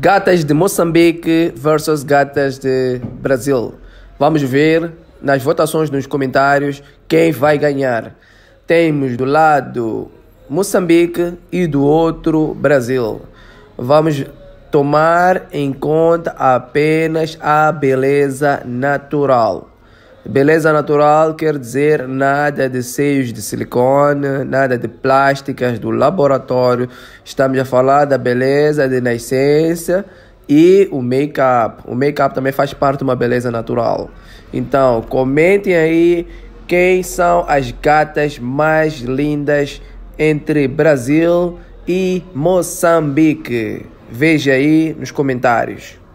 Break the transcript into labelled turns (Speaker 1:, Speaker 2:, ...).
Speaker 1: Gatas de Moçambique versus gatas de Brasil. Vamos ver nas votações nos comentários quem vai ganhar. Temos do lado Moçambique e do outro Brasil. Vamos tomar em conta apenas a beleza natural. Beleza natural quer dizer nada de seios de silicone, nada de plásticas do laboratório. Estamos a falar da beleza de nascença e o make-up. O make-up também faz parte de uma beleza natural. Então, comentem aí quem são as gatas mais lindas entre Brasil e Moçambique. Veja aí nos comentários.